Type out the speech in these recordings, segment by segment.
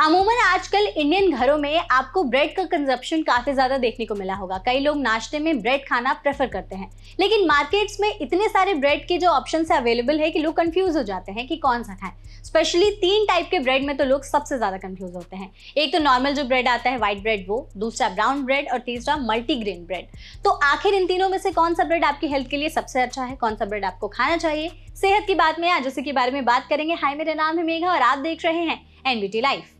अमूमन आजकल इंडियन घरों में आपको ब्रेड का कंजप्शन काफ़ी ज़्यादा देखने को मिला होगा कई लोग नाश्ते में ब्रेड खाना प्रेफर करते हैं लेकिन मार्केट्स में इतने सारे ब्रेड के जो ऑप्शन अवेलेबल है कि लोग कंफ्यूज हो जाते हैं कि कौन सा खाएं स्पेशली तीन टाइप के ब्रेड में तो लोग सबसे ज़्यादा कंफ्यूज होते हैं एक तो नॉर्मल जो ब्रेड आता है वाइट ब्रेड वो दूसरा ब्राउन ब्रेड और तीसरा मल्टीग्रेन ब्रेड तो आखिर इन तीनों में से कौन सा ब्रेड आपकी हेल्थ के लिए सबसे अच्छा है कौन सा ब्रेड आपको खाना चाहिए सेहत की बात में आज उसी के बारे में बात करेंगे हाई मेरा नाम है मेघा और आप देख रहे हैं एनबीटी लाइफ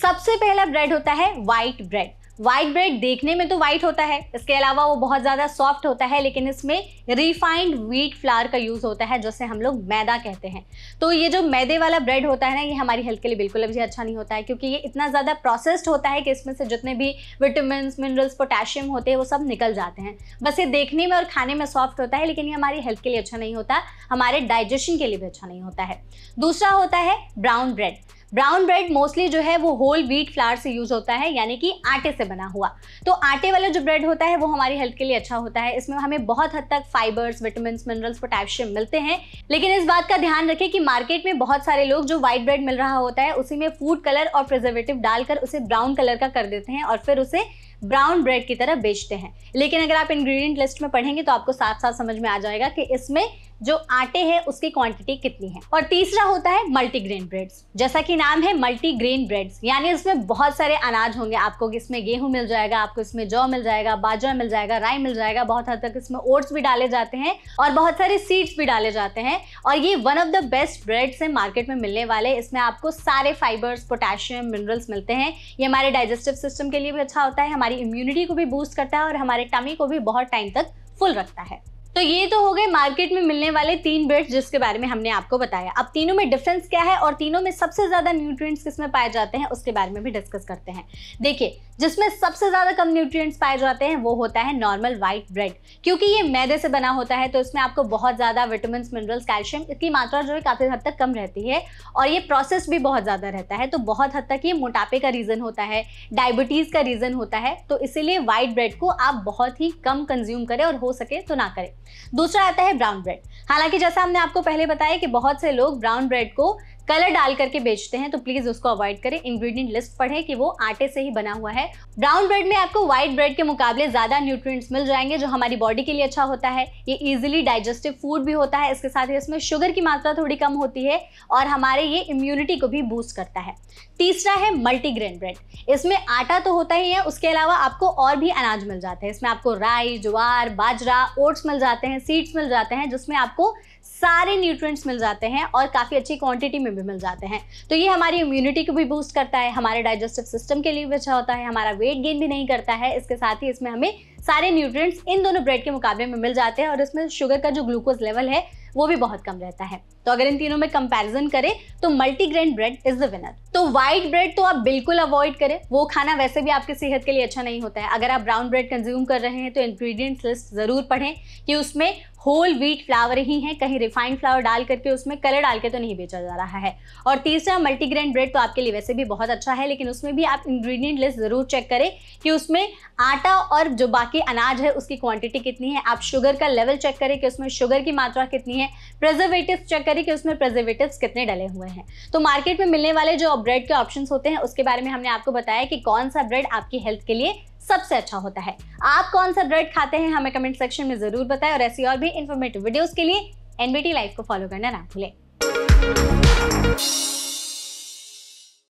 सबसे पहला ब्रेड होता है वाइट ब्रेड व्हाइट ब्रेड देखने में तो वाइट होता है इसके अलावा वो बहुत ज़्यादा सॉफ्ट होता है लेकिन इसमें रिफाइंड व्हीट फ्लावर का यूज़ होता है जिसे हम लोग मैदा कहते हैं तो ये जो मैदे वाला ब्रेड होता है ना ये हमारी हेल्थ के लिए बिल्कुल भी अच्छा नहीं होता है क्योंकि ये इतना ज़्यादा प्रोसेस्ड होता है कि इसमें से जितने भी विटामिन मिनरल्स पोटेशियम होते हैं वो सब निकल जाते हैं बस ये देखने में और खाने में सॉफ्ट होता है लेकिन ये हमारी हेल्थ के लिए अच्छा नहीं होता हमारे डाइजेशन के लिए भी अच्छा नहीं होता है दूसरा होता है brown bread brown bread mostly जो है वो होल व्हीट फ्लावर से यूज होता है यानी कि आटे से बना हुआ तो आटे वाला जो ब्रेड होता है वो हमारी हेल्थ के लिए अच्छा होता है इसमें हमें बहुत हद तक फाइबर्स विटामिन मिनरल्स पोटेशियम मिलते हैं लेकिन इस बात का ध्यान रखें कि मार्केट में बहुत सारे लोग जो व्हाइट ब्रेड मिल रहा होता है उसी में फूड कलर और प्रिजर्वेटिव डालकर उसे ब्राउन कलर का कर देते हैं और फिर उसे ब्राउन ब्रेड की तरह बेचते हैं लेकिन अगर आप इंग्रेडिएंट लिस्ट में पढ़ेंगे तो आपको साथ साथ समझ में आ जाएगा कि इसमें जो आटे हैं उसकी क्वांटिटी कितनी है और तीसरा होता है मल्टीग्रेन ब्रेड्स जैसा कि नाम है मल्टीग्रेन ब्रेड्स यानी उसमें बहुत सारे अनाज होंगे आपको इसमें गेहूं मिल जाएगा आपको इसमें जौ मिल जाएगा बाजरा मिल जाएगा राई मिल जाएगा बहुत हद तक इसमें ओट्स भी डाले जाते हैं और बहुत सारे सीड्स भी डाले जाते हैं और ये one of the best breads है मार्केट में मिलने वाले इसमें आपको सारे फाइबर्स पोटेशियम मिनरल्स मिलते हैं ये हमारे डाइजेस्टिव सिस्टम के लिए भी अच्छा होता है हमारी इम्यूनिटी को भी बूस्ट करता है और हमारे टमी को भी बहुत टाइम तक फुल रखता है तो ये तो हो गए मार्केट में मिलने वाले तीन ब्रेड जिसके बारे में हमने आपको बताया अब तीनों में डिफरेंस क्या है और तीनों में सबसे ज़्यादा न्यूट्रिएंट्स किसमें पाए जाते हैं उसके बारे में भी डिस्कस करते हैं देखिए जिसमें सबसे ज़्यादा कम न्यूट्रिएंट्स पाए जाते हैं वो होता है नॉर्मल वाइट ब्रेड क्योंकि ये मैदे से बना होता है तो इसमें आपको बहुत ज़्यादा विटामिन मिनरल्स कैल्शियम इसकी मात्रा जो है काफ़ी हद तक कम रहती है और ये प्रोसेस भी बहुत ज़्यादा रहता है तो बहुत हद तक ये मोटापे का रीज़न होता है डायबिटीज़ का रीज़न होता है तो इसीलिए वाइट ब्रेड को आप बहुत ही कम कंज्यूम करें और हो सके तो ना करें दूसरा आता है ब्राउन ब्रेड हालांकि जैसा हमने आपको पहले बताया कि बहुत से लोग ब्राउन ब्रेड को कलर डाल करके बेचते हैं तो प्लीज उसको अवॉइड करें इंग्रेडिएंट लिस्ट पढ़ें कि वो आटे से ही बना हुआ है ब्राउन ब्रेड में आपको व्हाइट ब्रेड के मुकाबले ज्यादा न्यूट्रिएंट्स मिल जाएंगे जो हमारी बॉडी के लिए अच्छा होता है ये इजिली डाइजेस्टिव फूड भी होता है इसके साथ ही इसमें शुगर की मात्रा थोड़ी कम होती है और हमारे ये इम्यूनिटी को भी बूस्ट करता है तीसरा है मल्टीग्रेन ब्रेड इसमें आटा तो होता ही है उसके अलावा आपको और भी अनाज मिल जाते हैं इसमें आपको राई ज्वार बाजरा ओट्स मिल जाते हैं सीड्स मिल जाते हैं जिसमें आपको सारे न्यूट्रिएंट्स मिल जाते हैं और काफ़ी अच्छी क्वांटिटी में भी मिल जाते हैं तो ये हमारी इम्यूनिटी को भी बूस्ट करता है हमारे डाइजेस्टिव सिस्टम के लिए भी अच्छा होता है हमारा वेट गेन भी नहीं करता है इसके साथ ही इसमें हमें सारे न्यूट्रिएंट्स इन दोनों ब्रेड के मुकाबले में मिल जाते हैं और इसमें शुगर का जो ग्लूकोज लेवल है वो भी बहुत कम रहता है तो अगर इन तीनों में कंपैरिजन करें तो multigrain bread is the winner तो वाइट ब्रेड तो आप बिल्कुल अवॉइड करें वो खाना वैसे भी आपकी सेहत के लिए अच्छा नहीं होता है अगर आप ब्राउन ब्रेड कंज्यूम कर रहे हैं तो इंग्रेडिएंट्स लिस्ट ज़रूर पढ़ें कि उसमें होल व्हीट फ्लावर ही है कहीं रिफाइंड फ्लावर डाल करके उसमें कलर डाल के तो नहीं बेचा जा रहा है और तीसरा मल्टीग्रेन ब्रेड तो आपके लिए वैसे भी बहुत अच्छा है लेकिन उसमें भी आप इंग्रेडिएंट लिस्ट ज़रूर चेक करें कि उसमें आटा और जो बाकी बाकी अनाज है उसकी क्वांटिटी कितनी है आप शुगर का लेवल चेक करें कि उसमें शुगर की मात्रा कितनी है प्रिजर्वेटिव चेक करें कि उसमें प्रिजर्वेटिव कितने डले हुए हैं तो मार्केट में मिलने वाले जो ब्रेड के ऑप्शन होते हैं उसके बारे में हमने आपको बताया कि कौन सा ब्रेड आपकी हेल्थ के लिए सबसे अच्छा होता है आप कौन सा ब्रेड खाते हैं हमें कमेंट सेक्शन में जरूर बताएं और ऐसी और भी इन्फॉर्मेटिव वीडियोस के लिए एनबीटी लाइव को फॉलो करना ना भूलें